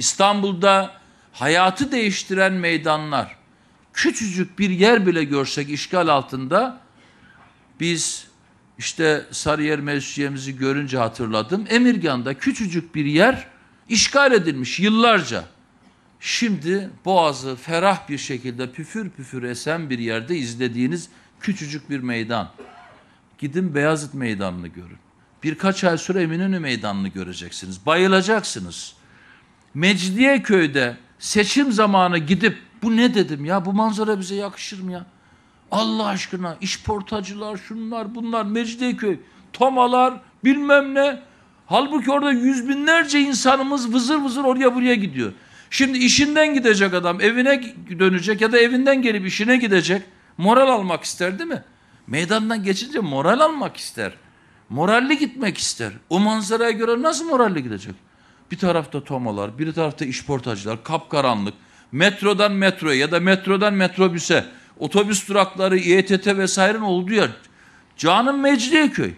İstanbul'da hayatı değiştiren meydanlar, küçücük bir yer bile görsek işgal altında biz işte Sarıyer Mescidi'mizi görünce hatırladım. Emirgan'da küçücük bir yer işgal edilmiş yıllarca. Şimdi boğazı ferah bir şekilde püfür püfür esen bir yerde izlediğiniz küçücük bir meydan. Gidin Beyazıt Meydanı'nı görün. Birkaç ay süre Eminönü Meydanı'nı göreceksiniz. Bayılacaksınız. Mecidiyeköy'de seçim zamanı gidip bu ne dedim ya bu manzara bize yakışır mı ya? Allah aşkına işportacılar şunlar bunlar Mecidiyeköy, tomalar bilmem ne. Halbuki orada yüz binlerce insanımız vızır vızır oraya buraya gidiyor. Şimdi işinden gidecek adam evine dönecek ya da evinden gelip işine gidecek. Moral almak ister değil mi? Meydandan geçince moral almak ister. Moralli gitmek ister. O manzaraya göre nasıl moralli gidecek? Bir tarafta tomalar, bir tarafta işportacılar, kapkaranlık. Metrodan metroya ya da metrodan metrobüse, otobüs durakları, İETT vesairenin olduğu yer. Canım Mecidiyeköy.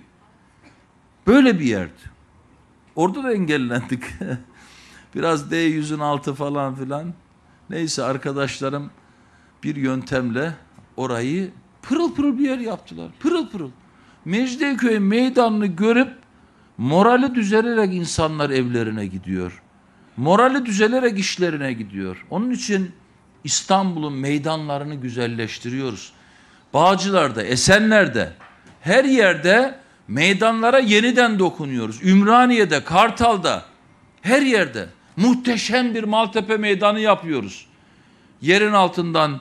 Böyle bir yerdi. Orada da engellendik. Biraz D yüzün altı falan filan. Neyse arkadaşlarım bir yöntemle orayı pırıl pırıl bir yer yaptılar. Pırıl pırıl. Mecidiyeköy meydanını görüp Morali düzelerek insanlar evlerine gidiyor. Morali düzelerek işlerine gidiyor. Onun için İstanbul'un meydanlarını güzelleştiriyoruz. Bağcılar'da, Esenler'de, her yerde meydanlara yeniden dokunuyoruz. Ümraniye'de, Kartal'da, her yerde muhteşem bir Maltepe meydanı yapıyoruz. Yerin altından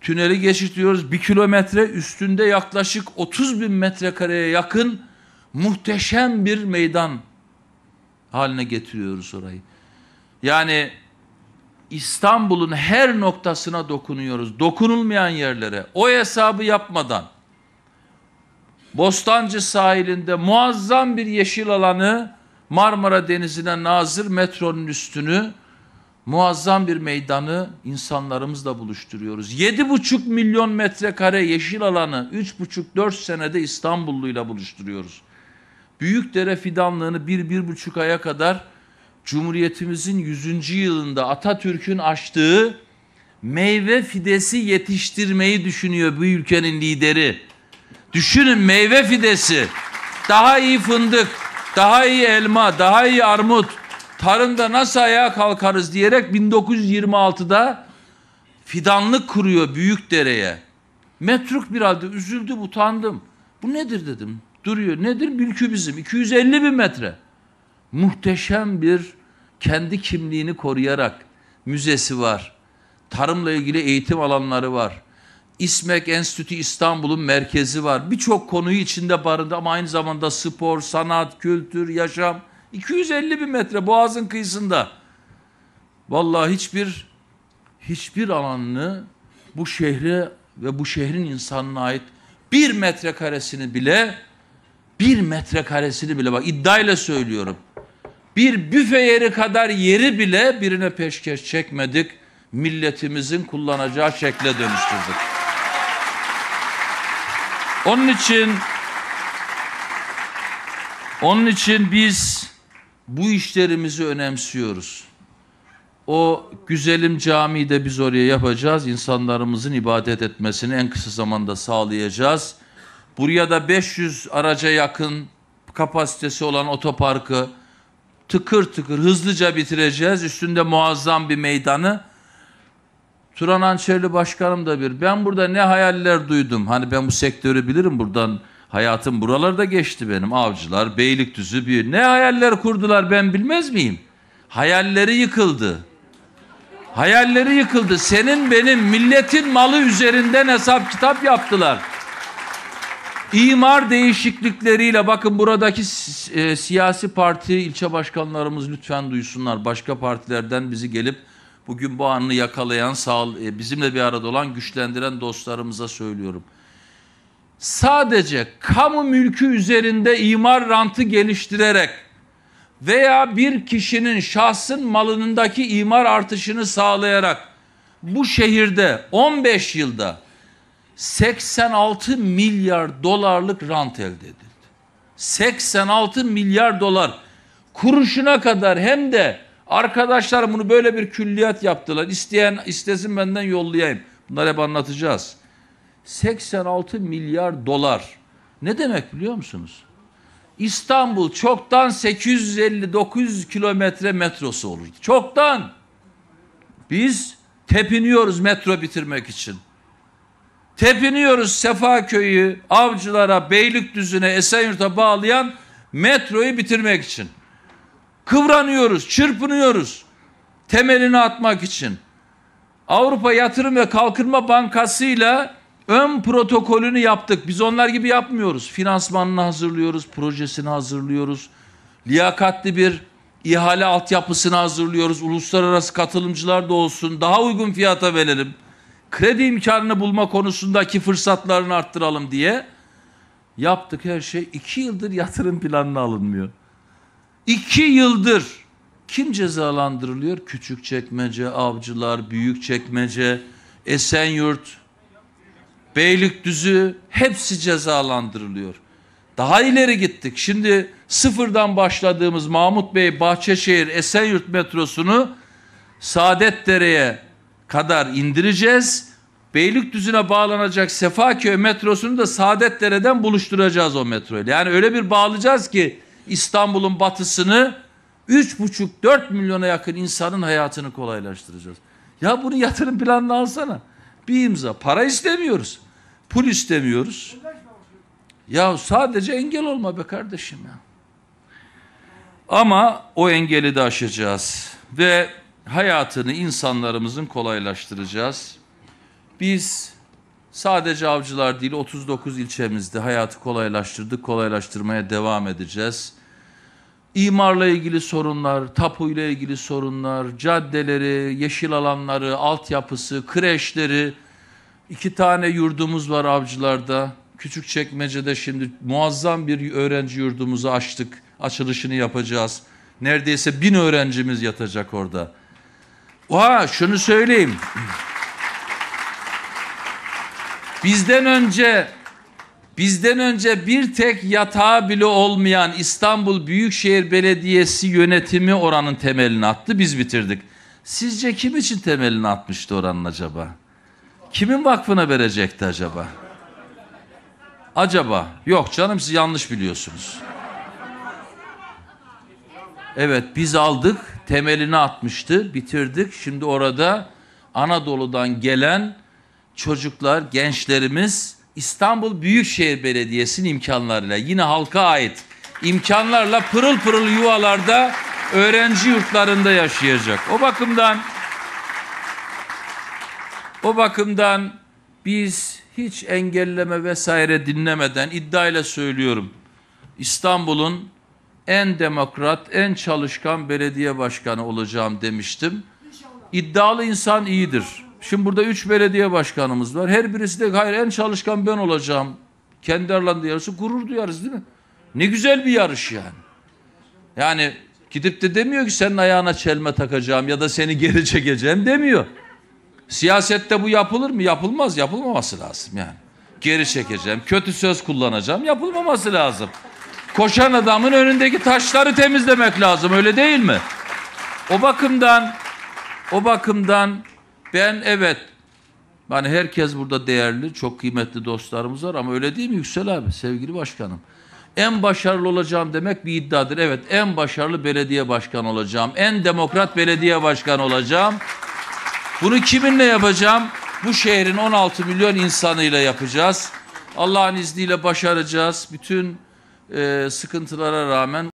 tüneli geçiştiriyoruz. Bir kilometre üstünde yaklaşık 30 bin metrekareye yakın muhteşem bir meydan haline getiriyoruz orayı. Yani İstanbul'un her noktasına dokunuyoruz. Dokunulmayan yerlere. O hesabı yapmadan Bostancı sahilinde muazzam bir yeşil alanı Marmara Denizi'ne nazır metronun üstünü muazzam bir meydanı insanlarımızla buluşturuyoruz. Yedi buçuk milyon metrekare yeşil alanı üç buçuk dört senede İstanbulluyla buluşturuyoruz. Büyükdere fidanlığını bir, bir buçuk aya kadar Cumhuriyetimizin yüzüncü yılında Atatürk'ün açtığı meyve fidesi yetiştirmeyi düşünüyor bu ülkenin lideri. Düşünün meyve fidesi. Daha iyi fındık, daha iyi elma, daha iyi armut. Tarımda nasıl ayağa kalkarız diyerek 1926'da fidanlık kuruyor Büyükdere'ye. Metruk bir halde üzüldüm, utandım. Bu nedir dedim duruyor. Nedir? Bir kübizm. 250 bin metre. Muhteşem bir kendi kimliğini koruyarak müzesi var. Tarımla ilgili eğitim alanları var. İSMEK Enstitü İstanbul'un merkezi var. Birçok konuyu içinde barındı ama aynı zamanda spor, sanat, kültür, yaşam. 250 bin metre boğazın kıyısında. Vallahi hiçbir hiçbir alanını bu şehre ve bu şehrin insanına ait bir metrekaresini bile bir metrekaresini bile bak iddiayla söylüyorum. Bir büfe yeri kadar yeri bile birine peşkeş çekmedik. Milletimizin kullanacağı şekle dönüştürdük. Onun için onun için biz bu işlerimizi önemsiyoruz. O güzelim camiyi de biz oraya yapacağız. İnsanlarımızın ibadet etmesini en kısa zamanda sağlayacağız. Buraya da 500 araca yakın kapasitesi olan otoparkı tıkır tıkır hızlıca bitireceğiz. Üstünde muazzam bir meydanı. Turan Ançerli Başkanım da bir. Ben burada ne hayaller duydum. Hani ben bu sektörü bilirim buradan. Hayatım buralarda geçti benim. Avcılar, Beylikdüzü bir. Ne hayaller kurdular ben bilmez miyim? Hayalleri yıkıldı. Hayalleri yıkıldı. Senin benim milletin malı üzerinden hesap kitap yaptılar. İmar değişiklikleriyle bakın buradaki e, siyasi parti ilçe başkanlarımız lütfen duysunlar. Başka partilerden bizi gelip bugün bu anını yakalayan, sağ, e, bizimle bir arada olan, güçlendiren dostlarımıza söylüyorum. Sadece kamu mülkü üzerinde imar rantı geliştirerek veya bir kişinin şahsın malındaki imar artışını sağlayarak bu şehirde 15 yılda 86 milyar dolarlık rant elde edildi. 86 milyar dolar kuruşuna kadar hem de arkadaşlar bunu böyle bir külliyat yaptılar. İsteyen istesin benden yollayayım. Bunları hep anlatacağız. 86 milyar dolar. Ne demek biliyor musunuz? İstanbul çoktan 850-900 kilometre metrosu olurdu. Çoktan. Biz tepiniyoruz metro bitirmek için. Tepiniyoruz Köyü, Avcılara, Beylikdüzü'ne, Esenyurt'a bağlayan metroyu bitirmek için. Kıvranıyoruz, çırpınıyoruz temelini atmak için. Avrupa Yatırım ve Kalkınma Bankası ile ön protokolünü yaptık. Biz onlar gibi yapmıyoruz. Finansmanını hazırlıyoruz, projesini hazırlıyoruz. Liyakatli bir ihale altyapısını hazırlıyoruz. Uluslararası katılımcılar da olsun. Daha uygun fiyata verelim kredi imkanını bulma konusundaki fırsatlarını arttıralım diye yaptık her şey. İki yıldır yatırım planına alınmıyor. İki yıldır kim cezalandırılıyor? Küçük çekmece, avcılar, büyük çekmece, Esenyurt, Beylikdüzü hepsi cezalandırılıyor. Daha ileri gittik. Şimdi sıfırdan başladığımız Mahmut Bey Bahçeşehir Esenyurt metrosunu Saadetdere'ye kadar indireceğiz. Beylikdüzü'ne bağlanacak Sefaköy metrosunu da Saadetdere'den buluşturacağız o metroyla. Yani öyle bir bağlayacağız ki İstanbul'un batısını 3,5-4 milyona yakın insanın hayatını kolaylaştıracağız. Ya bunu yatırım planına alsana. Bir imza. Para istemiyoruz. Pul istemiyoruz. Ya sadece engel olma be kardeşim ya. Ama o engeli de aşacağız. Ve hayatını insanlarımızın kolaylaştıracağız. Biz sadece avcılar değil 39 ilçemizde hayatı kolaylaştırdık, kolaylaştırmaya devam edeceğiz. İmarla ilgili sorunlar, tapuyla ilgili sorunlar, caddeleri, yeşil alanları, altyapısı, kreşleri. iki tane yurdumuz var avcılarda. Küçükçekmece'de şimdi muazzam bir öğrenci yurdumuzu açtık. Açılışını yapacağız. Neredeyse bin öğrencimiz yatacak orada. Oha şunu söyleyeyim. Bizden önce bizden önce bir tek yatağı bile olmayan İstanbul Büyükşehir Belediyesi yönetimi oranın temelini attı. Biz bitirdik. Sizce kim için temelini atmıştı oranın acaba? Kimin vakfına verecekti acaba? Acaba? Yok canım siz yanlış biliyorsunuz. Evet biz aldık temelini atmıştı. Bitirdik. Şimdi orada Anadolu'dan gelen çocuklar, gençlerimiz İstanbul Büyükşehir Belediyesi'nin imkanlarıyla yine halka ait imkanlarla pırıl pırıl yuvalarda öğrenci yurtlarında yaşayacak. O bakımdan o bakımdan biz hiç engelleme vesaire dinlemeden iddiayla söylüyorum. İstanbul'un en demokrat, en çalışkan belediye başkanı olacağım demiştim. İddialı insan iyidir. Şimdi burada üç belediye başkanımız var. Her birisi de hayır en çalışkan ben olacağım. Kendi aralarında yarışı gurur duyarız değil mi? Ne güzel bir yarış yani. Yani gidip de demiyor ki senin ayağına çelme takacağım ya da seni geri çekeceğim demiyor. Siyasette bu yapılır mı? Yapılmaz. Yapılmaması lazım yani. Geri çekeceğim, kötü söz kullanacağım. Yapılmaması lazım koşan adamın önündeki taşları temizlemek lazım öyle değil mi? O bakımdan o bakımdan ben evet yani herkes burada değerli, çok kıymetli dostlarımız var ama öyle değil mi Yüksel abi, sevgili başkanım? En başarılı olacağım demek bir iddiadır. Evet, en başarılı belediye başkanı olacağım. En demokrat belediye başkanı olacağım. Bunu kiminle yapacağım? Bu şehrin 16 milyon insanıyla yapacağız. Allah'ın izniyle başaracağız. Bütün sıkıntılara rağmen